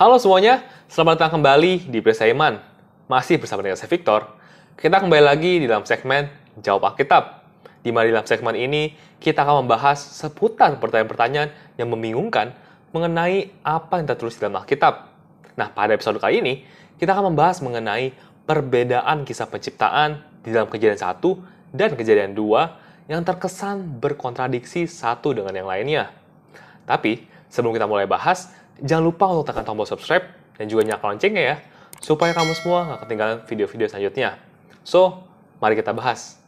Halo semuanya, selamat datang kembali di Presa Iman. Masih bersama dengan saya Victor. Kita kembali lagi di dalam segmen Jawab Alkitab. Di mana dalam segmen ini kita akan membahas seputar pertanyaan-pertanyaan yang membingungkan mengenai apa yang tertulis dalam Alkitab. Nah, pada episode kali ini kita akan membahas mengenai perbedaan kisah penciptaan di dalam kejadian 1 dan kejadian 2 yang terkesan berkontradiksi satu dengan yang lainnya. Tapi, Sebelum kita mulai bahas, jangan lupa untuk tekan tombol subscribe dan juga nyalakan loncengnya ya, supaya kamu semua nggak ketinggalan video-video selanjutnya. So, mari kita bahas.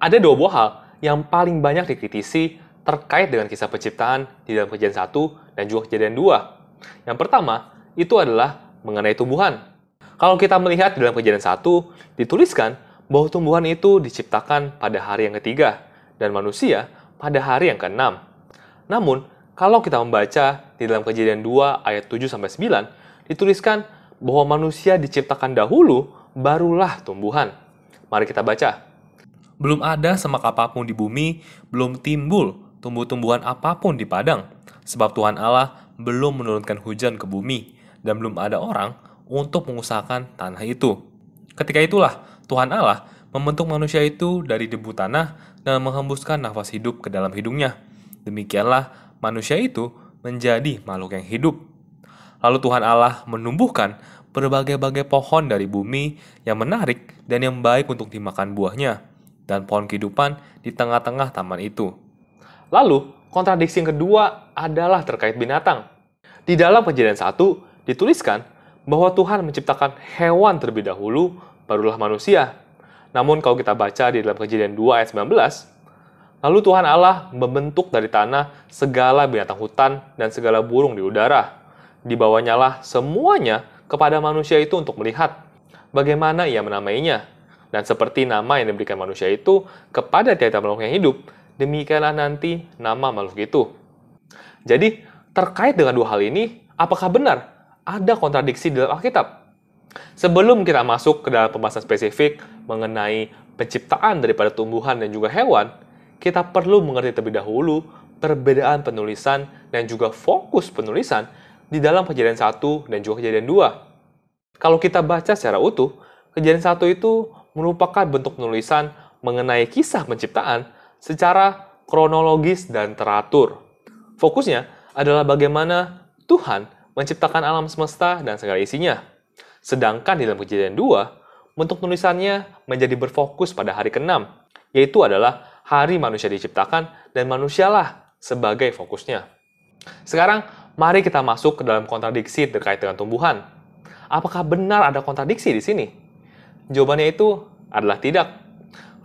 Ada dua buah hal yang paling banyak dikritisi terkait dengan kisah penciptaan di dalam kejadian satu dan juga kejadian dua. Yang pertama, itu adalah mengenai tumbuhan. Kalau kita melihat di dalam kejadian satu, dituliskan bahwa tumbuhan itu diciptakan pada hari yang ketiga dan manusia pada hari yang keenam. Namun, kalau kita membaca di dalam kejadian 2 ayat 7-9, dituliskan bahwa manusia diciptakan dahulu, barulah tumbuhan. Mari kita baca. Belum ada semak apapun di bumi, belum timbul tumbuh-tumbuhan apapun di padang, sebab Tuhan Allah belum menurunkan hujan ke bumi, dan belum ada orang untuk mengusahakan tanah itu. Ketika itulah Tuhan Allah membentuk manusia itu dari debu tanah dan menghembuskan nafas hidup ke dalam hidungnya. Demikianlah manusia itu menjadi makhluk yang hidup. Lalu Tuhan Allah menumbuhkan berbagai-bagai pohon dari bumi yang menarik dan yang baik untuk dimakan buahnya, dan pohon kehidupan di tengah-tengah taman itu. Lalu, kontradiksi yang kedua adalah terkait binatang. Di dalam kejadian satu, dituliskan bahwa Tuhan menciptakan hewan terlebih dahulu, barulah manusia. Namun kalau kita baca di dalam kejadian 2 ayat 19, Lalu Tuhan Allah membentuk dari tanah segala binatang hutan dan segala burung di udara. Dibawanyalah semuanya kepada manusia itu untuk melihat bagaimana ia menamainya. Dan seperti nama yang diberikan manusia itu kepada tiap-tiap makhluk yang hidup, demikianlah nanti nama makhluk itu. Jadi, terkait dengan dua hal ini, apakah benar ada kontradiksi dalam Alkitab? Sebelum kita masuk ke dalam pembahasan spesifik mengenai penciptaan daripada tumbuhan dan juga hewan, kita perlu mengerti terlebih dahulu perbedaan penulisan dan juga fokus penulisan di dalam kejadian satu dan juga kejadian dua. Kalau kita baca secara utuh, kejadian satu itu merupakan bentuk penulisan mengenai kisah penciptaan secara kronologis dan teratur. Fokusnya adalah bagaimana Tuhan menciptakan alam semesta dan segala isinya. Sedangkan di dalam kejadian dua, bentuk penulisannya menjadi berfokus pada hari ke-6, yaitu adalah hari manusia diciptakan, dan manusialah sebagai fokusnya. Sekarang, mari kita masuk ke dalam kontradiksi terkait dengan tumbuhan. Apakah benar ada kontradiksi di sini? Jawabannya itu adalah tidak.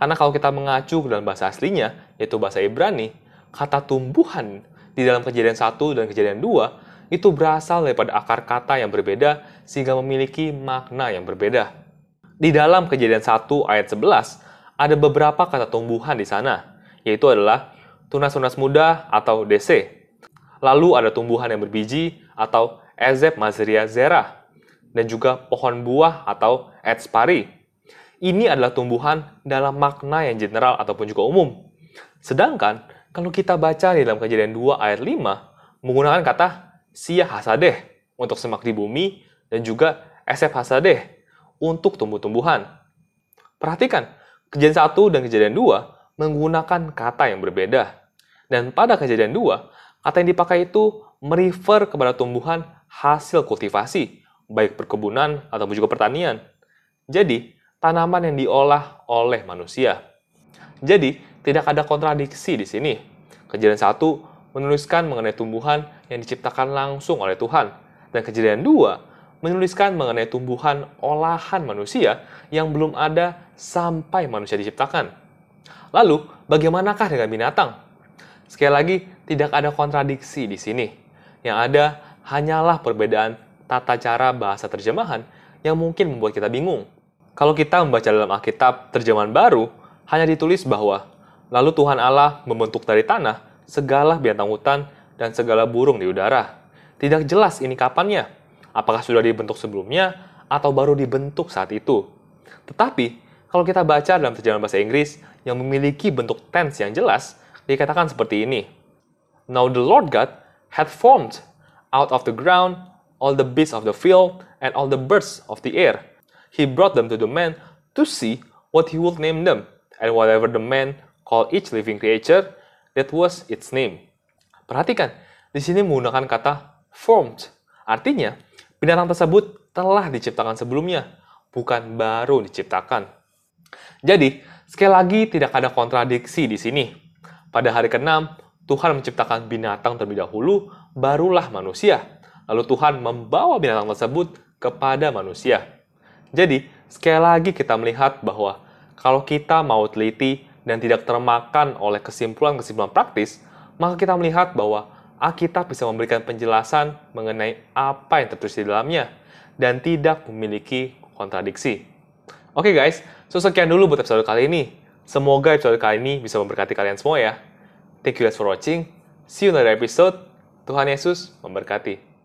Karena kalau kita mengacu ke dalam bahasa aslinya, yaitu bahasa Ibrani, kata tumbuhan di dalam kejadian 1 dan kejadian 2 itu berasal daripada akar kata yang berbeda sehingga memiliki makna yang berbeda. Di dalam kejadian 1 ayat 11, ada beberapa kata tumbuhan di sana, yaitu adalah tunas-tunas muda atau DC. Lalu ada tumbuhan yang berbiji atau Ezeb mazeria zera, dan juga pohon buah atau Edspari. Ini adalah tumbuhan dalam makna yang general ataupun juga umum. Sedangkan kalau kita baca di dalam kejadian 2 ayat 5, menggunakan kata siyah hasadeh untuk semak di bumi dan juga esef hasadeh untuk tumbuh-tumbuhan. Perhatikan, Kejadian satu dan kejadian dua menggunakan kata yang berbeda. Dan pada kejadian dua kata yang dipakai itu merefer kepada tumbuhan hasil kultivasi, baik perkebunan ataupun juga pertanian. Jadi, tanaman yang diolah oleh manusia. Jadi, tidak ada kontradiksi di sini. Kejadian satu menuliskan mengenai tumbuhan yang diciptakan langsung oleh Tuhan. Dan kejadian dua menuliskan mengenai tumbuhan olahan manusia yang belum ada sampai manusia diciptakan. Lalu, bagaimanakah dengan binatang? Sekali lagi, tidak ada kontradiksi di sini. Yang ada hanyalah perbedaan tata cara bahasa terjemahan yang mungkin membuat kita bingung. Kalau kita membaca dalam Alkitab terjemahan baru, hanya ditulis bahwa lalu Tuhan Allah membentuk dari tanah segala binatang hutan dan segala burung di udara. Tidak jelas ini kapannya apakah sudah dibentuk sebelumnya atau baru dibentuk saat itu. Tetapi, kalau kita baca dalam terjemahan bahasa Inggris yang memiliki bentuk tense yang jelas, dikatakan seperti ini. Now the Lord God had formed out of the ground all the beasts of the field and all the birds of the air. He brought them to the man to see what he would name them, and whatever the man called each living creature, that was its name. Perhatikan, di sini menggunakan kata formed. Artinya, Binatang tersebut telah diciptakan sebelumnya, bukan baru diciptakan. Jadi, sekali lagi tidak ada kontradiksi di sini. Pada hari ke-6, Tuhan menciptakan binatang terlebih dahulu, barulah manusia. Lalu Tuhan membawa binatang tersebut kepada manusia. Jadi, sekali lagi kita melihat bahwa kalau kita mau teliti dan tidak termakan oleh kesimpulan-kesimpulan praktis, maka kita melihat bahwa Alkitab bisa memberikan penjelasan mengenai apa yang tertulis di dalamnya dan tidak memiliki kontradiksi. Oke okay guys, so sekian dulu buat episode kali ini. Semoga episode kali ini bisa memberkati kalian semua ya. Thank you guys for watching. See you in another episode. Tuhan Yesus memberkati.